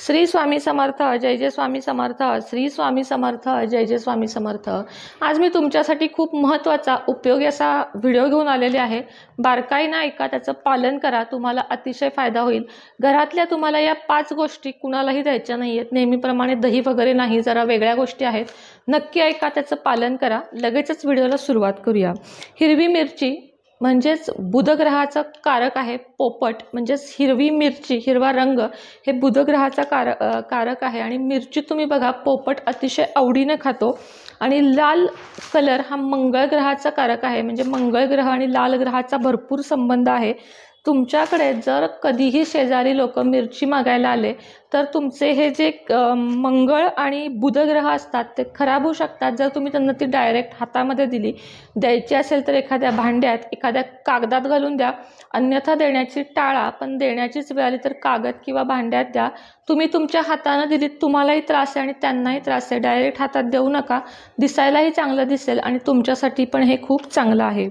श्री स्वामी समर्थ जय जय स्वामी समर्थ श्री स्वामी समर्थ जय जय स्वामी समर्थ आज मी तुमच्यासाठी खूप महत्त्वाचा उपयोगी असा व्हिडिओ घेऊन आलेले आहे बारकाईनं ऐका त्याचं पालन करा तुम्हाला अतिशय फायदा होईल घरातल्या तुम्हाला या पाच गोष्टी कुणालाही द्यायच्या नाही आहेत नेहमीप्रमाणे दही वगैरे नाही जरा वेगळ्या गोष्टी आहेत नक्की ऐका त्याचं पालन करा लगेचच व्हिडिओला सुरुवात करूया हिरवी मिरची म्हणजेच बुधग्रहाचं कारक आहे पोपट म्हणजेच हिरवी मिरची हिरवा रंग हे बुधग्रहाचा कार कारक आहे आणि मिरची तुम्ही बघा पोपट अतिशय आवडीनं खातो आणि लाल कलर हा मंगळ ग्रहाचा कारक आहे म्हणजे मंगळ ग्रह आणि लाल ग्रहाचा भरपूर संबंध आहे तुमच्याकडे जर कधीही शेजारी लोक मिरची मागायला आले तर तुमचे हे जे मंगळ आणि बुधग्रह असतात ते खराब होऊ शकतात जर तुम्ही त्यांना ती डायरेक्ट हातामध्ये दिली द्यायची असेल तर एखाद्या भांड्यात एखाद्या कागदात घालून द्या अन्यथा देण्याची टाळा पण देण्याचीच वेळ आली तर कागद किंवा भांड्यात द्या तुम्ही तुमच्या हातानं दिलीत तुम्हालाही त्रास आहे आणि त्यांनाही त्रास आहे डायरेक्ट हातात देऊ नका दिसायलाही चांगलं दिसेल आणि तुमच्यासाठी पण हे खूप चांगलं आहे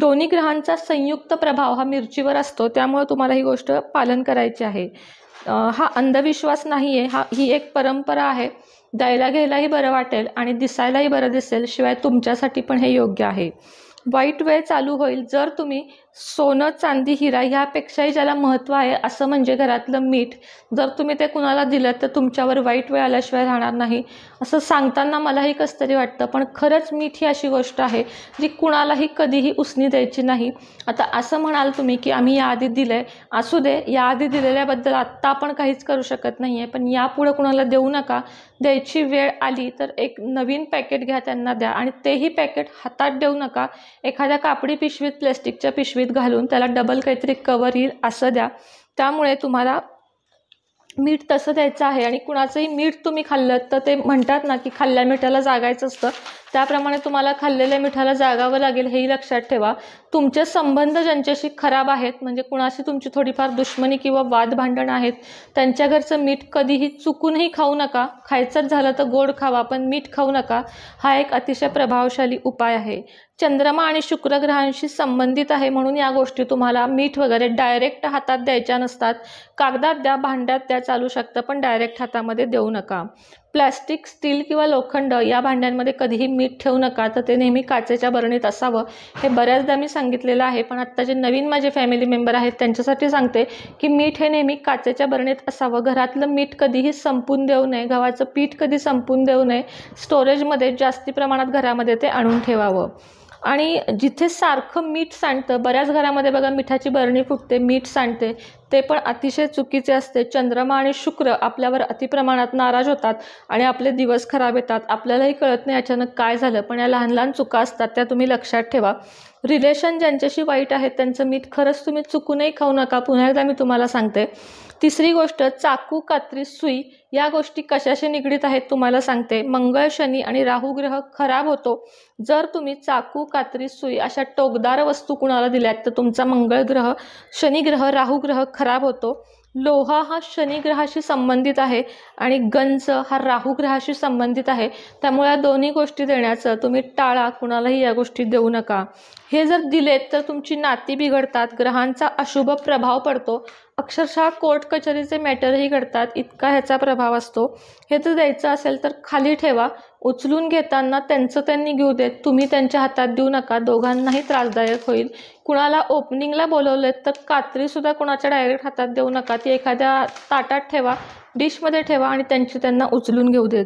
दोन्ही ग्रहांचा संयुक्त प्रभाव हा मिरचीवर असतो त्यामुळे तुम्हाला ही गोष्ट पालन करायची आहे हा अंधविश्वास नाही आहे हा ही एक परंपरा आहे द्यायला घ्यायलाही बरं वाटेल आणि दिसायलाही बरं दिसेल शिवाय तुमच्यासाठी पण हे योग्य आहे वाईट वेळ चालू होईल जर तुम्ही सोनं चांदी हिरा ह्यापेक्षाही ज्याला महत्त्व आहे असं म्हणजे घरातलं मीठ जर तुम्ही ते कुणाला दिलं तर तुमच्यावर वाईट वेळ आल्याशिवाय राहणार नाही असं सांगताना मलाही कसं तरी वाटतं पण खरंच मीठ ही अशी गोष्ट आहे जी कुणालाही कधीही उसनी द्यायची नाही आता असं म्हणाल तुम्ही की आम्ही याआधी दिलं आहे असू दे याआधी दिलेल्याबद्दल आत्ता आपण काहीच करू शकत नाही आहे पण यापुढं कुणाला देऊ नका द्यायची वेळ आली तर एक नवीन पॅकेट घ्या त्यांना द्या आणि तेही पॅकेट हातात देऊ नका एखाद्या कापडी पिशवीत प्लॅस्टिकच्या पिशवीत घालून त्याला डबल काहीतरी कवर येईल असं द्या त्यामुळे तुम्हाला मीठ तसं द्यायचं आहे आणि कुणाचंही मीठ तुम्ही खाल्लं तर ते म्हणतात ना की खाल्ल्या मिठाला जागायचं असतं त्याप्रमाणे तुम्हाला खाल्लेल्या मिठाला जागावं लागेल हेही लक्षात ठेवा तुमचे संबंध ज्यांच्याशी खराब आहेत म्हणजे कुणाशी तुमची थोडीफार दुश्मनी किंवा वाद भांडण आहेत त्यांच्या घरचं मीठ कधीही चुकूनही खाऊ नका खायचंच झालं तर गोड खावा पण मीठ खाऊ नका हा एक अतिशय प्रभावशाली उपाय आहे चंद्रमा आणि शुक्र ग्रहांशी संबंधित आहे म्हणून या गोष्टी तुम्हाला मीठ वगैरे डायरेक्ट हातात द्यायच्या नसतात कागदात द्या भांड्यात द्या चालू शकतं पण डायरेक्ट हातामध्ये देऊ नका प्लास्टिक स्टील किंवा लोखंड या भांड्यांमध्ये कधीही मीठ ठेवू नका तर ते नेहमी काचेच्या बरणीत असावं हे बऱ्याचदा मी सांगितलेलं आहे पण आत्ता जे नवीन माझे फॅमिली मेंबर आहेत त्यांच्यासाठी सांगते की मीठ हे नेहमी काचेच्या बरणीत असावं घरातलं मीठ कधीही संपून देऊ नये गव्हाचं पीठ कधी संपून देऊ नये स्टोरेजमध्ये जास्ती प्रमाणात घरामध्ये ते आणून ठेवावं आणि जिथे सारखं मीठ सांडतं बऱ्याच घरामध्ये बघा मिठाची बरणी फुटते मीठ सांडते ते पण अतिशय चुकीचे असते चंद्रमा आणि शुक्र आपल्यावर अतिप्रमाणात नाराज होतात आणि आपले दिवस खराब येतात आपल्यालाही कळत नाही अचानक काय झालं पण या लहान लहान चुका असतात त्या तुम्ही लक्षात ठेवा रिलेशन ज्यांच्याशी वाईट आहेत त्यांचं मीठ खरंच तुम्ही चुकूनही खाऊ नका पुन्हा एकदा मी तुम्हाला सांगते तिसरी गोष्ट चाकू कात्री सुई या गोष्टी कशाशी निगडीत आहेत तुम्हाला सांगते मंगळ शनी आणि राहू ग्रह खराब होतो जर तुम्ही चाकू कात्री सुई अशा टोकदार वस्तू कुणाला दिल्यात तर तुमचा मंगळ ग्रह शनी ग्रह राहू ग्रह खराब होतो लोहा हा शनी ग्रहाशी संबंधित आहे आणि गंज हा राहू ग्रहाशी संबंधित आहे त्यामुळे या दोन्ही गोष्टी देण्याचं तुम्ही टाळा कुणालाही या गोष्टी देऊ नका हे जर दिलेत तर तुमची नाती बिघडतात ग्रहांचा अशुभ प्रभाव पडतो अक्षरशः कोर्ट कचेरीचे मॅटरही घडतात इतका ह्याचा प्रभाव असतो हे जर द्यायचं असेल तर खाली ठेवा उचलून घेताना त्यांचं त्यांनी घेऊ देत तुम्ही त्यांच्या हातात देऊ नका दोघांनाही त्रासदायक होईल कुणाला ओपनिंगला बोलवलं तर कात्रीसुद्धा कुणाच्या डायरेक्ट हातात देऊ नका ती एखाद्या ताटात ठेवा डिशमध्ये ठेवा आणि त्यांची त्यांना उचलून घेऊ देत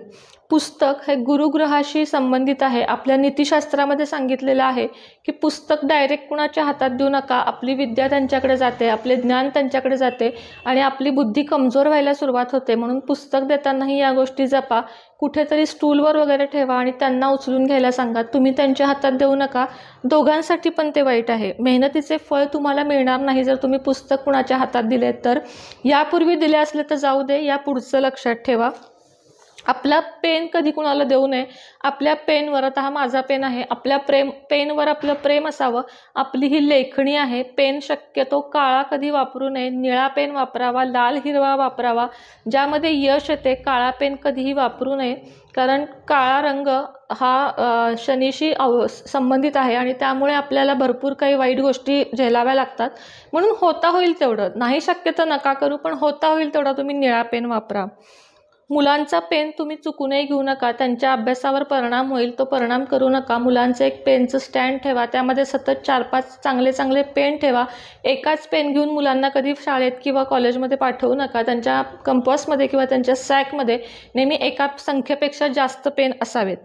पुस्तक हे गुरुग्रहाशी संबंधित आहे आपल्या नीतिशास्त्रामध्ये सांगितलेलं आहे की पुस्तक डायरेक्ट कुणाच्या हातात देऊ नका आपली विद्या त्यांच्याकडे जाते आपले ज्ञान त्यांच्याकडे जाते आणि आपली बुद्धी कमजोर व्हायला सुरुवात होते म्हणून पुस्तक देतानाही या गोष्टी जपा कुठेतरी स्टूलवर वगैरे ठेवा आणि त्यांना उचलून घ्यायला सांगा तुम्ही त्यांच्या हातात देऊ नका दोघांसाठी पण ते वाईट आहे मेहनतीचे फळ तुम्हाला मिळणार नाही जर तुम्ही पुस्तक कुणाच्या हातात दिले तर यापूर्वी दिले असले तर जाऊ दे या पुढचं लक्षात ठेवा आपला पेन कधी कुणाला देऊ नये आपल्या पेनवर आता हा माझा पेन आहे आपल्या प्रेम पेनवर आपलं प्रेम असावं आपली ही लेखणी आहे पेन शक्यतो काळा कधी वापरू नये निळा पेन वापरावा लाल हिरवा वापरावा ज्यामध्ये यश येते काळा पेन कधीही वापरू नये कारण काळा रंग हा शनीशी अव संबंधित आहे आणि त्यामुळे आपल्याला भरपूर काही वाईट गोष्टी झेलाव्या लागतात म्हणून होता होईल तेवढं नाही शक्यतो नका करू पण होता होईल तेवढा तुम्ही निळा पेन वापरा मुलांचा पेन तुम्ही चुकूनही घेऊ नका त्यांच्या अभ्यासावर परिणाम होईल तो परिणाम करू नका मुलांचं एक पेनचं स्टँड ठेवा त्यामध्ये सतत चार पाच चांगले चांगले पेन ठेवा एकाच पेन घेऊन मुलांना कधी शाळेत किंवा कॉलेजमध्ये पाठवू नका त्यांच्या कंपसमध्ये किंवा त्यांच्या सॅकमध्ये नेहमी एका संख्येपेक्षा जास्त पेन असावेत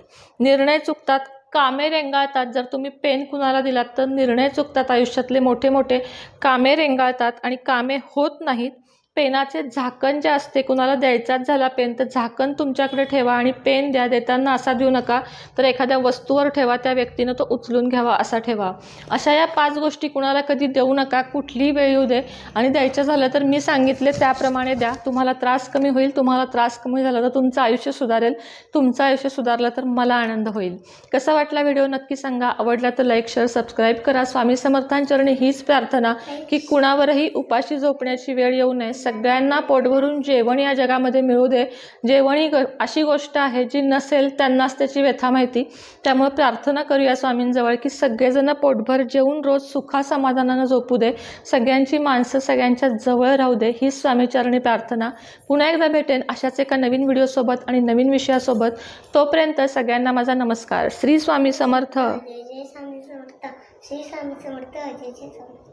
निर्णय चुकतात कामे रेंगाळतात जर तुम्ही पेन कुणाला दिलात तर निर्णय चुकतात आयुष्यातले मोठे मोठे कामे रेंगाळतात आणि कामे होत नाहीत पेनाचे झाकण जे असते कुणाला द्यायचाच झाला पेन तर झाकण तुमच्याकडे ठेवा आणि पेन द्या देताना असा देऊ नका तर एखाद्या वस्तूवर ठेवा त्या व्यक्तीनं तो उचलून घ्यावा असा ठेवा अशा या पाच गोष्टी कुणाला कधी देऊ नका कुठलीही वेळ येऊ दे आणि द्यायच्या झालं तर मी सांगितले त्याप्रमाणे द्या तुम्हाला त्रास कमी होईल तुम्हाला त्रास कमी झाला तर तुमचं आयुष्य सुधारेल तुमचं आयुष्य सुधारलं तर मला आनंद होईल कसा वाटला व्हिडिओ नक्की सांगा आवडला तर लाईक शेअर सबस्क्राईब करा स्वामी समर्थांचरणी हीच प्रार्थना की कुणावरही उपाशी झोपण्याची वेळ येऊ नये सगळ्यांना पोटभरून जेवण या जगामध्ये मिळू दे जेवण ही अशी गोष्ट आहे जी नसेल त्यांनाच त्याची व्यथा माहिती त्यामुळे प्रार्थना करूया स्वामींजवळ की सगळेजण पोटभर जेवून रोज सुखा समाधानानं झोपू दे सगळ्यांची माणसं सगळ्यांच्या जवळ राहू दे ही स्वामीचरणी प्रार्थना पुन्हा एकदा भेटेन अशाच एका नवीन व्हिडिओसोबत आणि नवीन विषयासोबत तोपर्यंत सगळ्यांना माझा नमस्कार श्री स्वामी समर्थ स्वामी समर्थ श्री स्वामी समर्थ जय